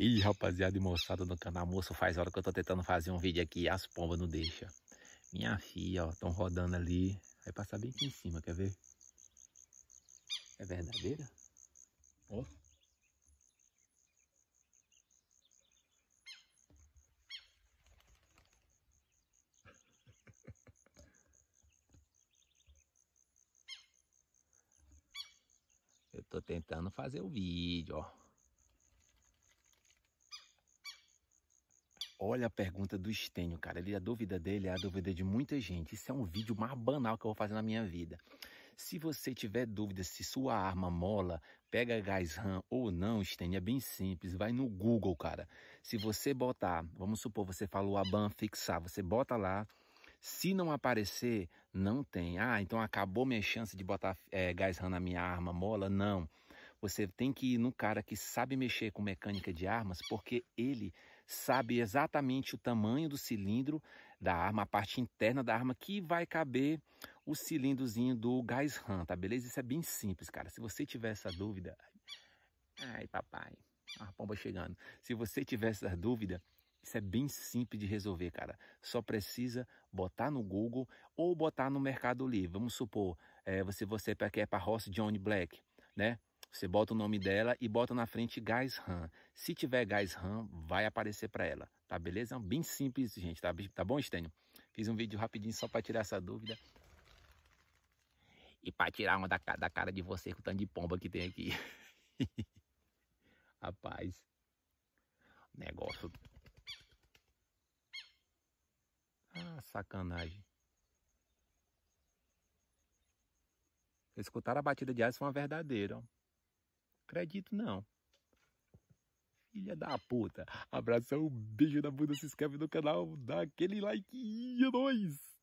E rapaziada e moçada do canal, moço, faz hora que eu tô tentando fazer um vídeo aqui e as pombas não deixam. Minha filha, ó, estão rodando ali. Vai passar bem aqui em cima, quer ver? É verdadeira? Ó. Eu tô tentando fazer o vídeo, ó. Olha a pergunta do Estênio, cara. Ele, a dúvida dele é a dúvida de muita gente. Isso é um vídeo mais banal que eu vou fazer na minha vida. Se você tiver dúvida se sua arma mola, pega gás RAM ou não, Estênio, é bem simples. Vai no Google, cara. Se você botar, vamos supor, você falou a ban fixar, você bota lá. Se não aparecer, não tem. Ah, então acabou minha chance de botar é, gás RAM na minha arma mola? Não. Não. Você tem que ir num cara que sabe mexer com mecânica de armas, porque ele sabe exatamente o tamanho do cilindro da arma, a parte interna da arma que vai caber o cilindrozinho do gás RAM, tá beleza? Isso é bem simples, cara. Se você tiver essa dúvida, ai papai, a pomba chegando. Se você tiver essa dúvida, isso é bem simples de resolver, cara. Só precisa botar no Google ou botar no Mercado Livre. Vamos supor, é, você, você é quer é para Ross John Black, né? Você bota o nome dela e bota na frente gás RAM. Se tiver gás RAM, vai aparecer para ela, tá beleza? É bem simples, gente, tá, tá bom, Estênio? Fiz um vídeo rapidinho só para tirar essa dúvida. E para tirar uma da, da cara de você com o tanto de pomba que tem aqui. Rapaz, negócio... Ah, sacanagem. Escutar a batida de asas foi é uma verdadeira. Acredito não. Filha da puta. Abração, beijo na bunda, se inscreve no canal, dá aquele like e é nóis.